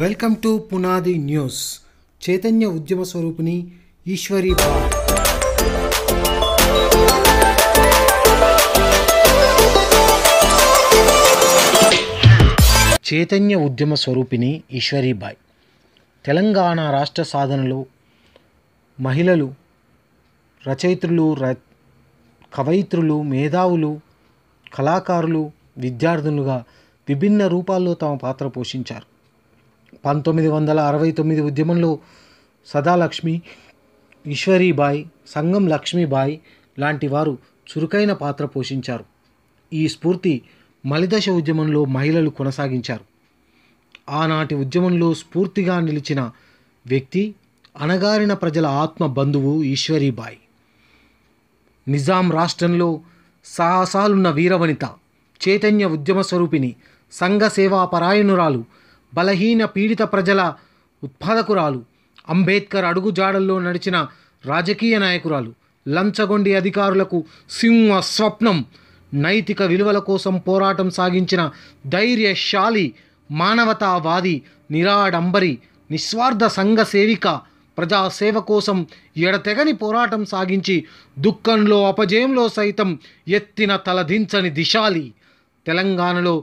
welcome to Punadi news చైతన్య ఉద్యమ స్వరూపిణి ఈశ్వరి చైతన్య ఉద్యమ స్వరూపిణి ఈశ్వరీబాయ్ తెలంగాణ రాష్ట్ర సాధనలో మహిళలు రచయిత్రులు ర కవయిత్రులు మేధావులు కళాకారులు విద్యార్థులుగా విభిన్న రూపాల్లో తమ పాత్ర పోషించారు పంతొమ్మిది వందల అరవై తొమ్మిది ఉద్యమంలో సదాలక్ష్మి ఈశ్వరీబాయ్ సంగం లక్ష్మీబాయ్ లాంటి వారు చురుకైన పాత్ర పోషించారు ఈ స్ఫూర్తి మలిదశ ఉద్యమంలో మహిళలు కొనసాగించారు ఆనాటి ఉద్యమంలో స్ఫూర్తిగా నిలిచిన వ్యక్తి అణగారిన ప్రజల ఆత్మ బంధువు ఈశ్వరీబాయ్ నిజాం రాష్ట్రంలో సాహసాలున్న వీరవనిత చైతన్య ఉద్యమ స్వరూపిణి సంఘ సేవా పరాయణురాలు బలహీన పీడిత ప్రజల ఉత్పాదకురాలు అంబేద్కర్ అడుగుజాడల్లో నడిచిన రాజకీయ నాయకురాలు లంచగొండి అధికారులకు సింహ స్వప్నం నైతిక విలువల కోసం పోరాటం సాగించిన ధైర్యశాలి మానవతావాది నిరాడంబరి నిస్వార్థ సంఘ సేవిక ప్రజాసేవ కోసం ఎడతెగని పోరాటం సాగించి దుఃఖంలో అపజయంలో సైతం ఎత్తిన తలదించని దిశాలి తెలంగాణలో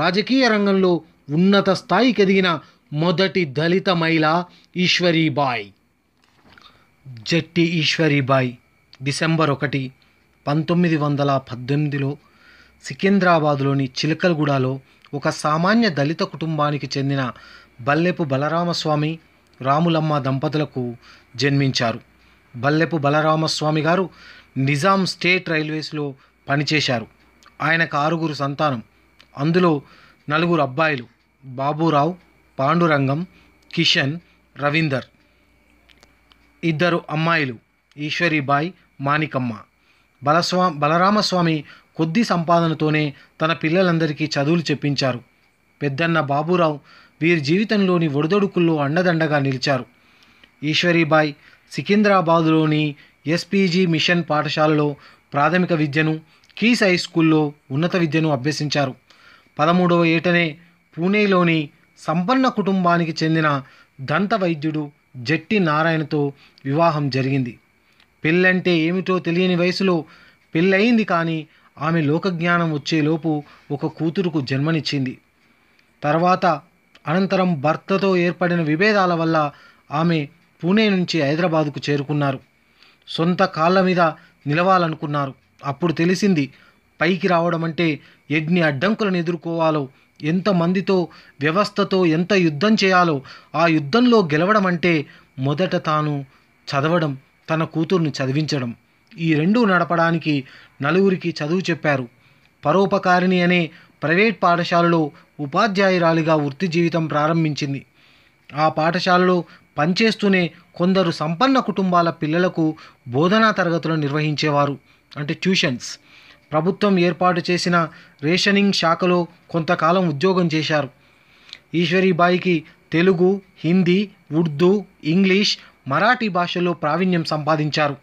రాజకీయ రంగంలో ఉన్నత స్థాయికి ఎదిగిన మొదటి దళిత మహిళ ఈశ్వరీబాయ్ జట్టి ఈశ్వరీబాయ్ డిసెంబర్ ఒకటి పంతొమ్మిది వందల పద్దెనిమిదిలో సికింద్రాబాదులోని చిలకలగూడలో ఒక సామాన్య దళిత కుటుంబానికి చెందిన బల్లెపు బలరామస్వామి రాములమ్మ దంపతులకు జన్మించారు బల్లెపు బలరామస్వామి గారు నిజాం స్టేట్ రైల్వేస్లో పనిచేశారు ఆయనకు ఆరుగురు సంతానం అందులో నలుగురు అబ్బాయిలు బాబురావు పాండురంగం కిషన్ రవీందర్ ఇద్దరు అమ్మాయిలు ఈశ్వరిబాయ్ మాణికమ్మ బలస్వా బలరామస్వామి కొద్ది సంపాదనతోనే తన పిల్లలందరికీ చదువులు చెప్పించారు పెద్దన్న బాబురావు వీరి జీవితంలోని ఒడిదొడుకుల్లో అండదండగా నిలిచారు ఈశ్వరిబాయ్ సికింద్రాబాదులోని ఎస్పీజీ మిషన్ పాఠశాలలో ప్రాథమిక విద్యను కీస్ హై స్కూల్లో ఉన్నత విద్యను అభ్యసించారు పదమూడవ ఏటనే పూణేలోని సంపన్న కుటుంబానికి చెందిన దంత వైద్యుడు జట్టి నారాయణతో వివాహం జరిగింది పెళ్ళంటే ఏమిటో తెలియని వయసులో పెళ్ళయింది కానీ ఆమె లోకజ్ఞానం వచ్చేలోపు ఒక కూతురుకు జన్మనిచ్చింది తర్వాత అనంతరం భర్తతో ఏర్పడిన విభేదాల వల్ల ఆమె పూణే నుంచి హైదరాబాదుకు చేరుకున్నారు సొంత కాళ్ళ మీద నిలవాలనుకున్నారు అప్పుడు తెలిసింది పైకి రావడం అంటే ఎన్ని అడ్డంకులను ఎదుర్కోవాలో ఎంతమందితో వ్యవస్థతో ఎంత యుద్ధం చేయాలో ఆ యుద్ధంలో గెలవడం అంటే మొదట తాను చదవడం తన కూతుర్ని చదివించడం ఈ రెండూ నడపడానికి నలుగురికి చదువు చెప్పారు పరోపకారిణి అనే ప్రైవేట్ పాఠశాలలో ఉపాధ్యాయురాలిగా వృత్తి జీవితం ప్రారంభించింది ఆ పాఠశాలలో పనిచేస్తూనే కొందరు సంపన్న కుటుంబాల పిల్లలకు బోధనా తరగతులు నిర్వహించేవారు అంటే ట్యూషన్స్ ప్రభుత్వం ఏర్పాటు చేసిన రేషనింగ్ శాఖలో కొంతకాలం ఉద్యోగం చేశారు ఈశ్వరీబాయికి తెలుగు హిందీ ఉర్దూ ఇంగ్లీష్ మరాఠీ భాషల్లో ప్రావీణ్యం సంపాదించారు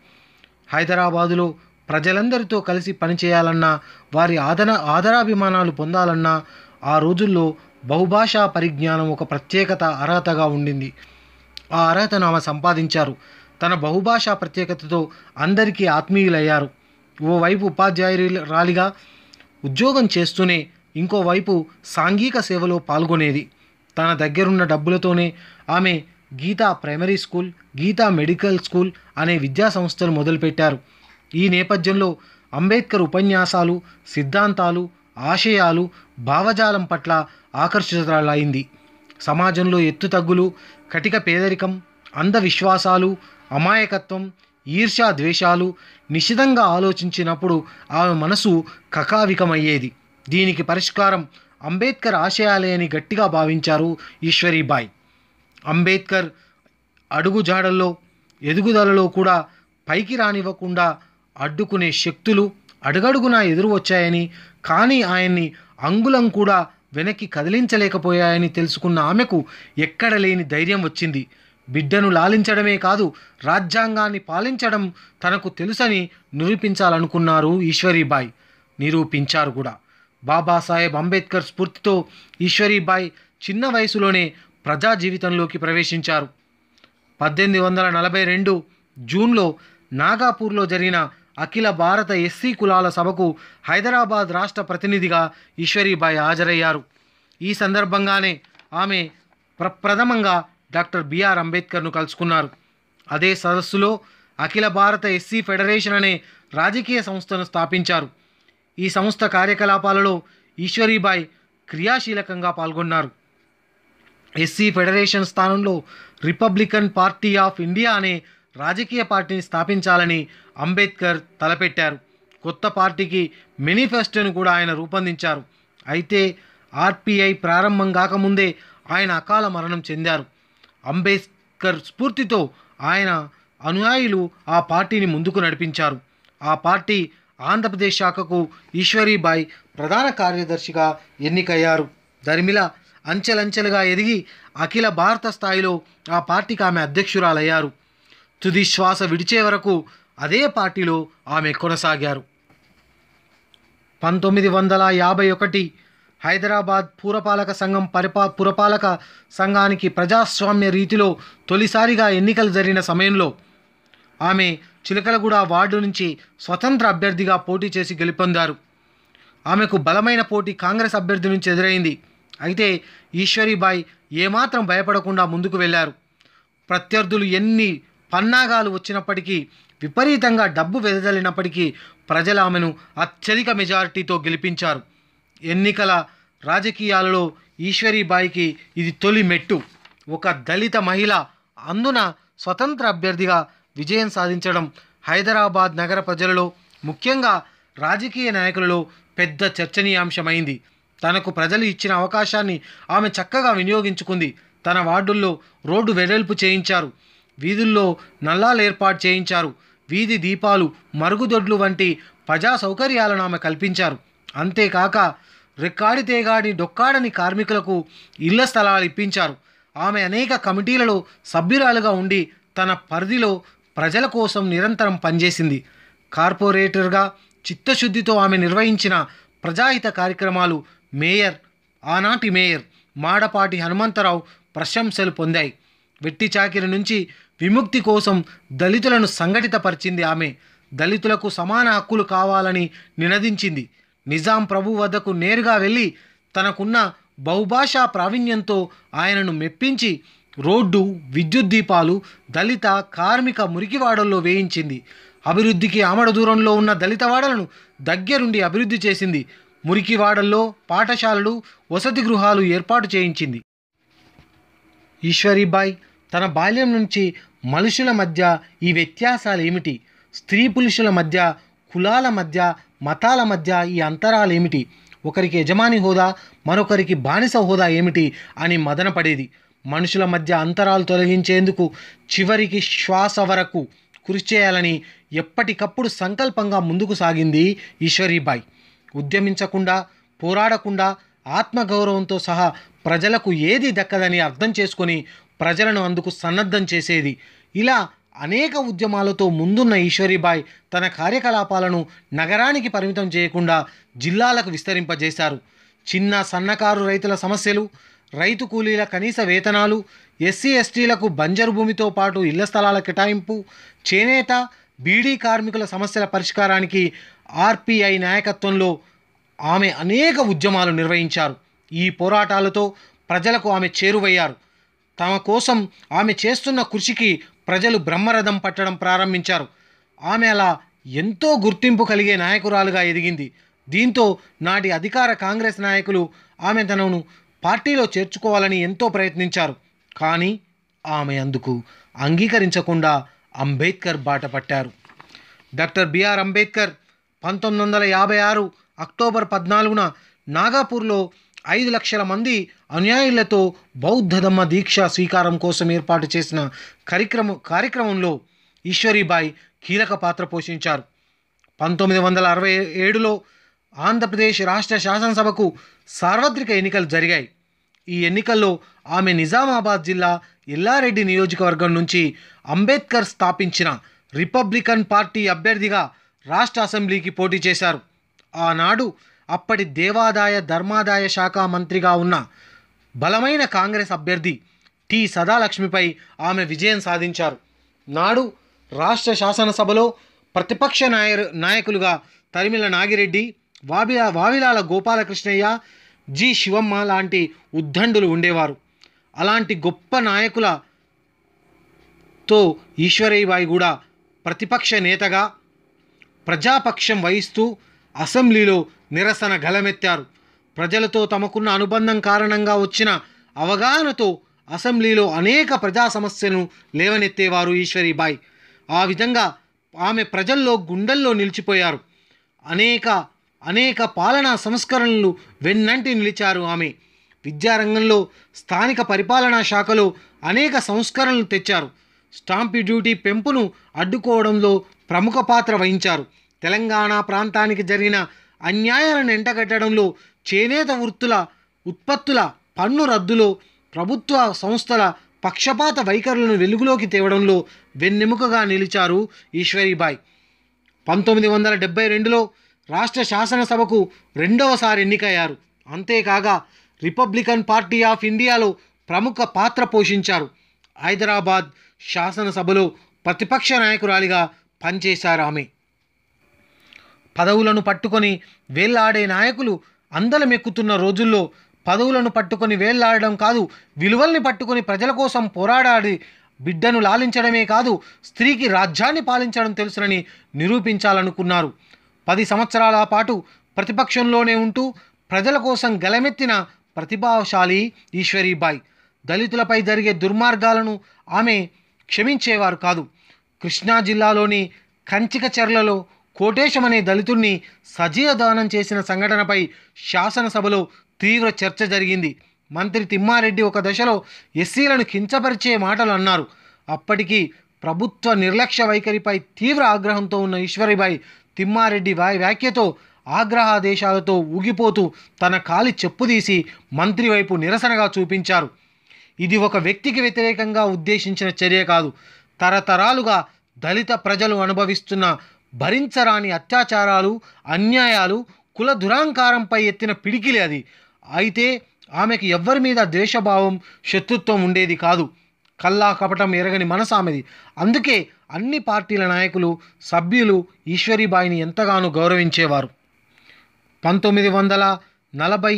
హైదరాబాదులో ప్రజలందరితో కలిసి పనిచేయాలన్నా వారి ఆదర ఆదరాభిమానాలు పొందాలన్నా ఆ రోజుల్లో బహుభాషా పరిజ్ఞానం ఒక ప్రత్యేకత అర్హతగా ఉండింది ఆ అర్హతను ఆమె సంపాదించారు తన బహుభాషా ప్రత్యేకతతో అందరికీ ఆత్మీయులయ్యారు ఓవైపు ఉపాధ్యాయురాలిగా ఉద్యోగం చేస్తూనే ఇంకోవైపు సాంఘిక సేవలో పాల్గొనేది తన దగ్గరున్న డబ్బులతోనే ఆమె Geeta primary school Geeta medical school అనే విద్యా సంస్థలు మొదలుపెట్టారు ఈ నేపథ్యంలో అంబేద్కర్ ఉపన్యాసాలు సిద్ధాంతాలు ఆశయాలు భావజాలం పట్ల ఆకర్షితురాలైంది సమాజంలో ఎత్తుతగ్గులు కటిక పేదరికం అంధవిశ్వాసాలు అమాయకత్వం ఈర్ష్యా ద్వేషాలు నిశితంగా ఆలోచించినప్పుడు ఆమె మనసు కకావికమయ్యేది దీనికి పరిష్కారం అంబేద్కర్ ఆశయాలే అని గట్టిగా భావించారు ఈశ్వరీబాయ్ అంబేద్కర్ అడుగుజాడల్లో ఎదుగుదలలో కూడా పైకి రానివ్వకుండా అడ్డుకునే శక్తులు అడుగడుగునా ఎదురు వచ్చాయని కానీ ఆయన్ని అంగుళం కూడా వెనక్కి కదిలించలేకపోయాయని తెలుసుకున్న ఆమెకు ఎక్కడ లేని ధైర్యం వచ్చింది బిడ్డను లాలించడమే కాదు రాజ్యాంగాన్ని పాలించడం తనకు తెలుసని నిరూపించాలనుకున్నారు ఈశ్వరీబాయ్ నిరూపించారు కూడా బాబాసాహెబ్ అంబేద్కర్ స్ఫూర్తితో ఈశ్వరీబాయ్ చిన్న వయసులోనే ప్రజా జీవితంలోకి ప్రవేశించారు పద్దెనిమిది వందల నలభై రెండు జూన్లో నాగాపూర్లో జరిగిన అఖిల భారత ఎస్సీ కులాల సభకు హైదరాబాద్ రాష్ట్ర ప్రతినిధిగా ఈశ్వరీబాయ్ హాజరయ్యారు ఈ సందర్భంగానే ఆమె ప్రప్రథమంగా డాక్టర్ బిఆర్ అంబేద్కర్ను కలుసుకున్నారు అదే సదస్సులో అఖిల భారత ఎస్సీ ఫెడరేషన్ అనే రాజకీయ సంస్థను స్థాపించారు ఈ సంస్థ కార్యకలాపాలలో ఈశ్వరీబాయ్ క్రియాశీలకంగా పాల్గొన్నారు ఎస్సీ ఫెడరేషన్ స్థానంలో రిపబ్లికన్ పార్టీ ఆఫ్ ఇండియా అనే రాజకీయ పార్టీని స్థాపించాలని అంబేద్కర్ తలపెట్టారు కొత్త పార్టీకి మేనిఫెస్టోను కూడా ఆయన రూపొందించారు అయితే ఆర్పిఐ ప్రారంభం కాకముందే ఆయన అకాల మరణం చెందారు అంబేద్కర్ స్ఫూర్తితో ఆయన అనుయాయులు ఆ పార్టీని ముందుకు నడిపించారు ఆ పార్టీ ఆంధ్రప్రదేశ్ శాఖకు ఈశ్వరీబాయ్ ప్రధాన కార్యదర్శిగా ఎన్నికయ్యారు దరిమిల అంచెలంచెలుగా ఎదిగి అఖిల భారత స్థాయిలో ఆ పార్టీకి ఆమె అధ్యక్షురాలయ్యారు తుది శ్వాస విడిచే వరకు అదే పార్టీలో ఆమె కొనసాగారు పంతొమ్మిది వందల యాభై ఒకటి హైదరాబాద్ పురపాలక సంఘం పరిపా పురపాలక సంఘానికి ప్రజాస్వామ్య రీతిలో తొలిసారిగా ఎన్నికలు జరిగిన సమయంలో ఆమె చిలకలగూడ వార్డు నుంచి స్వతంత్ర అభ్యర్థిగా పోటీ చేసి గెలుపొందారు ఆమెకు బలమైన పోటీ కాంగ్రెస్ అభ్యర్థి నుంచి ఎదురైంది అయితే ఈశ్వరీబాయి ఏమాత్రం భయపడకుండా ముందుకు వెళ్ళారు ప్రత్యర్థులు ఎన్ని పన్నాగాలు వచ్చినప్పటికీ విపరీతంగా డబ్బు వెదజల్లినప్పటికీ ప్రజలు ఆమెను అత్యధిక మెజారిటీతో గెలిపించారు ఎన్నికల రాజకీయాలలో ఈశ్వరీబాయికి ఇది తొలి మెట్టు ఒక దళిత మహిళ అందున స్వతంత్ర అభ్యర్థిగా విజయం సాధించడం హైదరాబాద్ నగర ప్రజలలో ముఖ్యంగా రాజకీయ నాయకులలో పెద్ద చర్చనీయాంశమైంది తనకు ప్రజలు ఇచ్చిన అవకాశాన్ని ఆమె చక్కగా వినియోగించుకుంది తన వార్డుల్లో రోడ్డు వెడల్పు చేయించారు వీధుల్లో నల్లాలు ఏర్పాటు చేయించారు వీధి దీపాలు మరుగుదొడ్లు వంటి ప్రజా సౌకర్యాలను ఆమె కల్పించారు అంతేకాక రెక్కాడి తేగాడి డొక్కాడని కార్మికులకు ఇళ్ల స్థలాలు ఇప్పించారు ఆమె అనేక కమిటీలలో సభ్యురాలుగా ఉండి తన పరిధిలో ప్రజల కోసం నిరంతరం పనిచేసింది కార్పొరేటర్గా చిత్తశుద్ధితో ఆమె నిర్వహించిన ప్రజాహిత కార్యక్రమాలు మేయర్ ఆనాటి మేయర్ మాడపాటి హనుమంతరావు ప్రశంసలు పొందాయి వెట్టి చాకిరి నుంచి విముక్తి కోసం దళితులను సంఘటితపరిచింది ఆమె దళితులకు సమాన హక్కులు కావాలని నినదించింది నిజాం ప్రభు వద్దకు నేరుగా వెళ్ళి తనకున్న బహుభాషా ప్రావీణ్యంతో ఆయనను మెప్పించి రోడ్డు విద్యుత్ దీపాలు దళిత కార్మిక మురికివాడల్లో వేయించింది అభివృద్ధికి ఆమడ దూరంలో ఉన్న దళిత వాడలను దగ్గరుండి అభివృద్ధి చేసింది మురికివాడల్లో పాఠశాలలు వసతి గృహాలు ఏర్పాటు చేయించింది ఈశ్వరీబాయ్ తన బాల్యం నుంచి మనుషుల మధ్య ఈ వ్యత్యాసాలు ఏమిటి స్త్రీ పురుషుల మధ్య కులాల మధ్య మతాల మధ్య ఈ అంతరాలు ఏమిటి ఒకరికి యజమాని హోదా మరొకరికి బానిస హోదా ఏమిటి అని మదనపడేది మనుషుల మధ్య అంతరాలు తొలగించేందుకు చివరికి శ్వాస వరకు కృషి చేయాలని ఎప్పటికప్పుడు సంకల్పంగా ముందుకు సాగింది ఈశ్వరీబాయ్ ఉద్యమించకుండా పోరాడకుండా ఆత్మగౌరవంతో సహా ప్రజలకు ఏది దక్కదని అర్థం చేసుకొని ప్రజలను అందుకు సన్నద్ధం చేసేది ఇలా అనేక ఉద్యమాలతో ముందున్న ఈశ్వరిబాయ్ తన కార్యకలాపాలను నగరానికి పరిమితం చేయకుండా జిల్లాలకు విస్తరింపజేశారు చిన్న సన్నకారు రైతుల సమస్యలు రైతు కూలీల కనీస వేతనాలు ఎస్సీ ఎస్టీలకు బంజరు భూమితో పాటు ఇళ్ల స్థలాల కేటాయింపు చేనేత బీడీ కార్మికుల సమస్యల పరిష్కారానికి ఆర్పిఐ నాయకత్వంలో ఆమె అనేక ఉద్యమాలు నిర్వహించారు ఈ పోరాటాలతో ప్రజలకు ఆమె చేరువయ్యారు తమ కోసం ఆమె చేస్తున్న కృషికి ప్రజలు బ్రహ్మరథం పట్టడం ప్రారంభించారు ఆమె అలా ఎంతో గుర్తింపు కలిగే నాయకురాలుగా ఎదిగింది దీంతో నాటి అధికార కాంగ్రెస్ నాయకులు ఆమె తనను పార్టీలో చేర్చుకోవాలని ఎంతో ప్రయత్నించారు కానీ ఆమె అందుకు అంగీకరించకుండా అంబేద్కర్ బాట పట్టారు డాక్టర్ బిఆర్ అంబేద్కర్ పంతొమ్మిది వందల యాభై ఆరు అక్టోబర్ పద్నాలుగున నాగాపూర్లో ఐదు లక్షల మంది అనుయాయులతో బౌద్ధ ధమ్మ దీక్ష స్వీకారం కోసం ఏర్పాటు చేసిన కార్యక్రమ కార్యక్రమంలో ఈశ్వరీబాయి కీలక పాత్ర పోషించారు పంతొమ్మిది వందల అరవై ఏడులో ఆంధ్రప్రదేశ్ రాష్ట్ర శాసనసభకు సార్వత్రిక ఎన్నికలు జరిగాయి ఈ ఎన్నికల్లో ఆమె నిజామాబాద్ జిల్లా ఎల్లారెడ్డి నియోజకవర్గం నుంచి అంబేద్కర్ స్థాపించిన రిపబ్లికన్ పార్టీ అభ్యర్థిగా రాష్ట్ర అసెంబ్లీకి పోటీ చేశారు ఆనాడు అప్పటి దేవాదాయ ధర్మాదాయ శాఖ మంత్రిగా ఉన్న బలమైన కాంగ్రెస్ అభ్యర్థి టి సదాలక్ష్మిపై ఆమె విజయం సాధించారు నాడు రాష్ట్ర శాసనసభలో ప్రతిపక్ష నాయ నాయకులుగా తరిమిల నాగిరెడ్డి వాబిలా వావిలాల గోపాలకృష్ణయ్య జి శివమ్మ లాంటి ఉద్దండులు ఉండేవారు అలాంటి గొప్ప నాయకులతో ఈశ్వరయ్యబాయి కూడా ప్రతిపక్ష నేతగా ప్రజాపక్షం వహిస్తూ అసెంబ్లీలో నిరసన గలమెత్తారు ప్రజలతో తమకున్న అనుబంధం కారణంగా వచ్చిన అవగాహనతో అసెంబ్లీలో అనేక ప్రజా సమస్యను లేవనెత్తేవారు ఈశ్వరీబాయ్ ఆ విధంగా ఆమె ప్రజల్లో గుండెల్లో నిలిచిపోయారు అనేక అనేక పాలనా సంస్కరణలు వెన్నంటి నిలిచారు ఆమె విద్యారంగంలో స్థానిక పరిపాలనా శాఖలో అనేక సంస్కరణలు తెచ్చారు స్టాంప్ డ్యూటీ పెంపును అడ్డుకోవడంలో ప్రముఖ పాత్ర వహించారు తెలంగాణ ప్రాంతానికి జరిగిన అన్యాయాలను ఎంటగట్టడంలో చేనేత వృత్తుల ఉత్పత్తుల పన్ను రద్దులో ప్రభుత్వ సంస్థల పక్షపాత వైఖరులను వెలుగులోకి తేవడంలో వెన్నెముకగా నిలిచారు ఈశ్వరీబాయ్ పంతొమ్మిది వందల డెబ్బై రెండులో రాష్ట్ర శాసనసభకు రెండవసారి ఎన్నికయ్యారు అంతేకాగా రిపబ్లికన్ పార్టీ ఆఫ్ ఇండియాలో ప్రముఖ పాత్ర పోషించారు హైదరాబాద్ శాసనసభలో ప్రతిపక్ష నాయకురాలిగా పనిచేశారు ఆమె పదవులను పట్టుకొని వేళ్లాడే నాయకులు అందలమెక్కుతున్న రోజుల్లో పదవులను పట్టుకొని వేళ్లాడడం కాదు విలువల్ని పట్టుకొని ప్రజల కోసం పోరాడాడి బిడ్డను లాలించడమే కాదు స్త్రీకి రాజ్యాన్ని పాలించడం తెలుసునని నిరూపించాలనుకున్నారు పది సంవత్సరాల పాటు ప్రతిపక్షంలోనే ఉంటూ ప్రజల కోసం గలమెత్తిన ప్రతిభాశాలి ఈశ్వరీబాయ్ దళితులపై జరిగే దుర్మార్గాలను ఆమె క్షమించేవారు కాదు కృష్ణా జిల్లాలోని కంచిక చెర్లలో కోటేశం అనే దళితుడిని సజీవ దానం చేసిన సంఘటనపై శాసనసభలో తీవ్ర చర్చ జరిగింది మంత్రి తిమ్మారెడ్డి ఒక దశలో ఎస్సీలను కించపరిచే మాటలు అన్నారు అప్పటికీ ప్రభుత్వ నిర్లక్ష్య వైఖరిపై తీవ్ర ఆగ్రహంతో ఉన్న ఈశ్వరిబాయి తిమ్మారెడ్డి వ్యాఖ్యతో ఆగ్రహాదేశాలతో ఊగిపోతూ తన కాలి చెప్పుదీసి మంత్రి వైపు నిరసనగా చూపించారు ఇది ఒక వ్యక్తికి వ్యతిరేకంగా ఉద్దేశించిన చర్య కాదు తరతరాలుగా దళిత ప్రజలు అనుభవిస్తున్న భరించరాని అత్యాచారాలు అన్యాయాలు కుల దురాంకారంపై ఎత్తిన పిడికిలే అది అయితే ఆమెకు ఎవ్వరి మీద ద్వేషభావం శత్రుత్వం ఉండేది కాదు కల్లా కపటం ఎరగని మనసు ఆమెది అందుకే అన్ని పార్టీల నాయకులు సభ్యులు ఈశ్వరీబాయిని ఎంతగానో గౌరవించేవారు పంతొమ్మిది వందల నలభై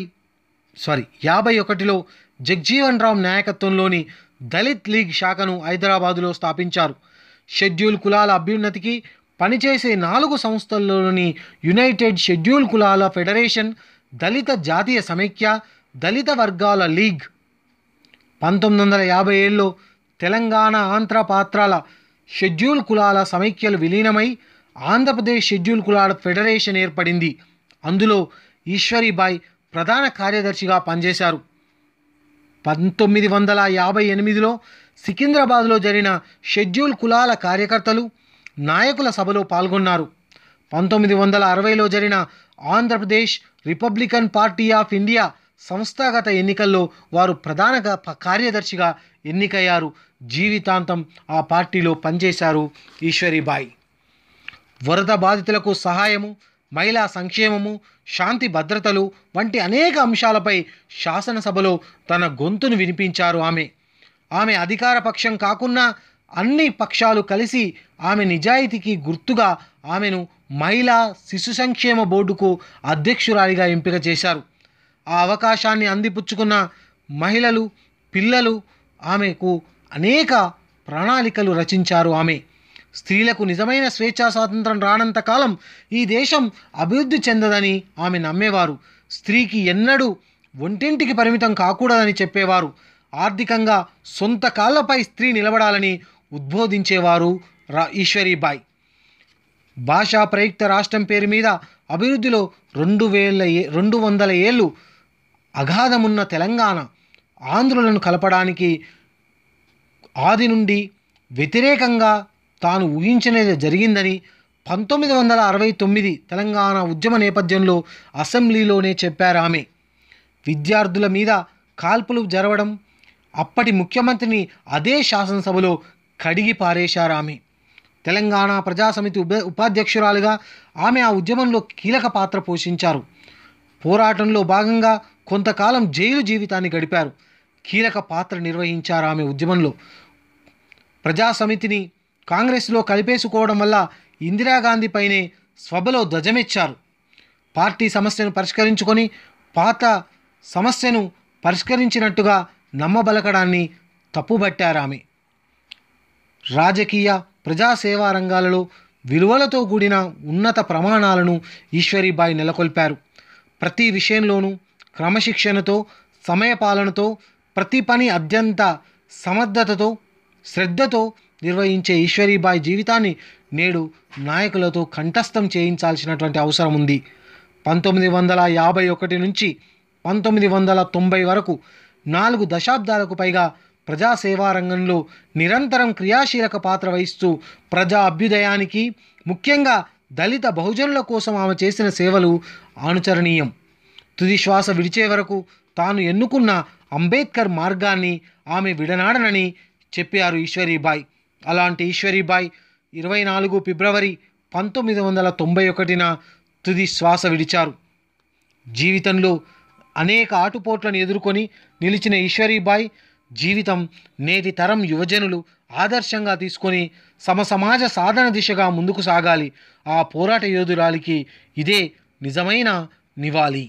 సారీ యాభై ఒకటిలో జగ్జీవన్ రామ్ నాయకత్వంలోని దళిత్ లీగ్ శాఖను హైదరాబాదులో స్థాపించారు షెడ్యూల్ కులాల అభ్యున్నతికి పనిచేసే నాలుగు సంస్థల్లోని యునైటెడ్ షెడ్యూల్ కులాల ఫెడరేషన్ దళిత జాతీయ సమైక్య దళిత వర్గాల లీగ్ పంతొమ్మిది వందల యాభై ఏళ్ళలో తెలంగాణ ఆంధ్ర పాత్రల షెడ్యూల్ కులాల సమైక్యలు విలీనమై ఆంధ్రప్రదేశ్ షెడ్యూల్ కులాల ఫెడరేషన్ ఏర్పడింది అందులో ఈశ్వరీబాయ్ ప్రధాన కార్యదర్శిగా పనిచేశారు పంతొమ్మిది వందల యాభై ఎనిమిదిలో సికింద్రాబాద్లో జరిగిన షెడ్యూల్ కులాల కార్యకర్తలు నాయకుల సభలో పాల్గొన్నారు పంతొమ్మిది వందల అరవైలో జరిగిన Andhra Pradesh Republican Party of India సంస్థాగత ఎన్నికల్లో వారు ప్రధాన కార్యదర్శిగా ఎన్నికయ్యారు జీవితాంతం ఆ పార్టీలో పనిచేశారు ఈశ్వరీబాయి వరద బాధితులకు సహాయము మహిళా సంక్షేమము శాంతి భద్రతలు వంటి అనేక అంశాలపై శాసనసభలో తన గొంతును వినిపించారు ఆమె ఆమె అధికార పక్షం కాకుండా అన్ని పక్షాలు కలిసి ఆమె నిజాయితీకి గుర్తుగా ఆమెను మహిళా శిశు సంక్షేమ బోర్డుకు అధ్యక్షురాలిగా ఎంపిక చేశారు ఆ అవకాశాన్ని అందిపుచ్చుకున్న మహిళలు పిల్లలు ఆమెకు అనేక ప్రణాళికలు రచించారు ఆమె స్త్రీలకు నిజమైన స్వేచ్ఛా స్వాతంత్రం రానంత కాలం ఈ దేశం అభివృద్ధి చెందదని ఆమె నమ్మేవారు స్త్రీకి ఎన్నడూ ఒంటింటికి పరిమితం కాకూడదని చెప్పేవారు ఆర్థికంగా సొంత కాళ్ళపై స్త్రీ నిలబడాలని ఉద్బోధించేవారు రా ఈశ్వరీబాయ్ భాషా ప్రయుక్త రాష్ట్రం పేరు మీద అభివృద్ధిలో రెండు వేల రెండు వందల ఏళ్ళు అగాధమున్న తెలంగాణ ఆంధ్రులను కలపడానికి ఆది నుండి వ్యతిరేకంగా తాను ఊహించనేది జరిగిందని పంతొమ్మిది వందల అరవై తొమ్మిది తెలంగాణ ఉద్యమ నేపథ్యంలో అసెంబ్లీలోనే చెప్పారు ఆమె విద్యార్థుల మీద కాల్పులు జరగడం అప్పటి ముఖ్యమంత్రిని అదే శాసనసభలో కడిగి పారేశారామె తెలంగాణ ప్రజాసమితి ఉప ఉపాధ్యక్షురాలుగా ఆమె ఆ ఉద్యమంలో కీలక పాత్ర పోషించారు పోరాటంలో భాగంగా కొంతకాలం జైలు జీవితాన్ని గడిపారు కీలక పాత్ర నిర్వహించారు ఆమె ఉద్యమంలో ప్రజాసమితిని కాంగ్రెస్లో కలిపేసుకోవడం వల్ల ఇందిరాగాంధీపైనే స్వభలో ధ్వజమెచ్చారు పార్టీ సమస్యను పరిష్కరించుకొని పాత సమస్యను పరిష్కరించినట్టుగా నమ్మబలకడాన్ని తప్పుబట్టారు ఆమె రాజకీయ ప్రజాసేవా రంగాలలో విలువలతో కూడిన ఉన్నత ప్రమాణాలను ఈశ్వరీబాయి నెలకొల్పారు ప్రతి విషయంలోనూ క్రమశిక్షణతో సమయపాలనతో ప్రతి పని అత్యంత సమర్థతతో శ్రద్ధతో నిర్వహించే ఈశ్వరీబాయి జీవితాన్ని నేడు నాయకులతో కంఠస్థం చేయించాల్సినటువంటి అవసరం ఉంది పంతొమ్మిది వందల యాభై ఒకటి నుంచి పంతొమ్మిది వందల తొంభై వరకు నాలుగు దశాబ్దాలకు పైగా ప్రజాసేవా రంగంలో నిరంతరం క్రియాశీలక పాత్ర వహిస్తూ ప్రజా అభ్యుదయానికి ముఖ్యంగా దళిత బహుజనుల కోసం ఆమె చేసిన సేవలు అనుచరణీయం తుది శ్వాస విడిచే వరకు తాను ఎన్నుకున్న అంబేద్కర్ మార్గాన్ని ఆమె విడనాడనని చెప్పారు ఈశ్వరీబాయ్ అలాంటి ఈశ్వరీబాయ్ ఇరవై నాలుగు ఫిబ్రవరి పంతొమ్మిది వందల తొంభై ఒకటిన తుది శ్వాస విడిచారు జీవితంలో అనేక ఆటుపోట్లను ఎదుర్కొని నిలిచిన ఈశ్వరీబాయ్ జీవితం నేటి తరం యువజనులు ఆదర్శంగా తీసుకొని సమసమాజ సాధన దిశగా ముందుకు సాగాలి ఆ పోరాట యోధురాలికి ఇదే నిజమైన నివాళి